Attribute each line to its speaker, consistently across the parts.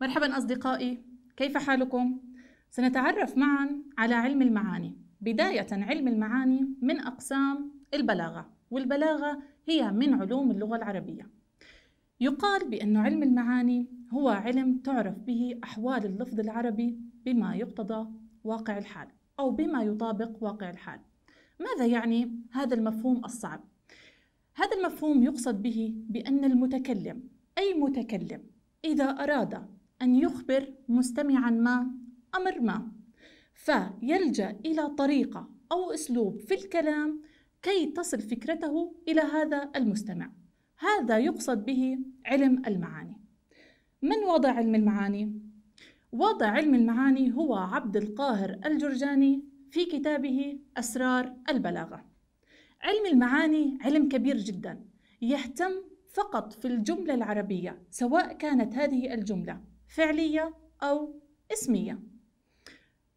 Speaker 1: مرحبا أصدقائي، كيف حالكم؟ سنتعرف معا على علم المعاني، بداية علم المعاني من أقسام البلاغة، والبلاغة هي من علوم اللغة العربية. يقال بأن علم المعاني هو علم تعرف به أحوال اللفظ العربي بما يقتضى واقع الحال، أو بما يطابق واقع الحال. ماذا يعني هذا المفهوم الصعب؟ هذا المفهوم يقصد به بأن المتكلم، أي متكلم، إذا أراد أن يخبر مستمعا ما أمر ما فيلجأ إلى طريقة أو أسلوب في الكلام كي تصل فكرته إلى هذا المستمع هذا يقصد به علم المعاني من وضع علم المعاني؟ وضع علم المعاني هو عبد القاهر الجرجاني في كتابه أسرار البلاغة علم المعاني علم كبير جدا يهتم فقط في الجملة العربية سواء كانت هذه الجملة فعلية أو اسمية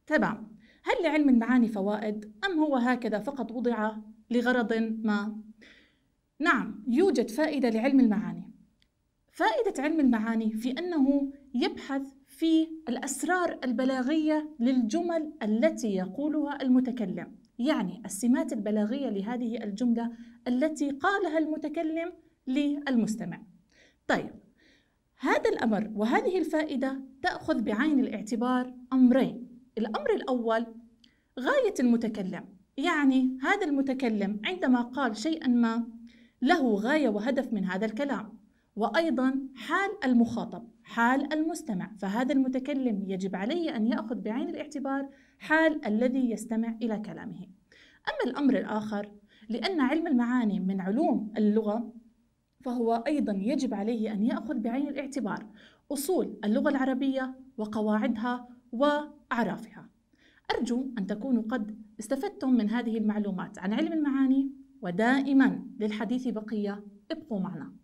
Speaker 1: تمام هل لعلم المعاني فوائد أم هو هكذا فقط وضع لغرض ما؟ نعم يوجد فائدة لعلم المعاني فائدة علم المعاني في أنه يبحث في الأسرار البلاغية للجمل التي يقولها المتكلم يعني السمات البلاغية لهذه الجملة التي قالها المتكلم للمستمع طيب هذا الأمر وهذه الفائدة تأخذ بعين الاعتبار أمرين الأمر الأول غاية المتكلم يعني هذا المتكلم عندما قال شيئا ما له غاية وهدف من هذا الكلام وأيضا حال المخاطب حال المستمع فهذا المتكلم يجب عليه أن يأخذ بعين الاعتبار حال الذي يستمع إلى كلامه أما الأمر الآخر لأن علم المعاني من علوم اللغة فهو أيضا يجب عليه أن يأخذ بعين الاعتبار أصول اللغة العربية وقواعدها وأعرافها أرجو أن تكونوا قد استفدتم من هذه المعلومات عن علم المعاني ودائما للحديث بقية ابقوا معنا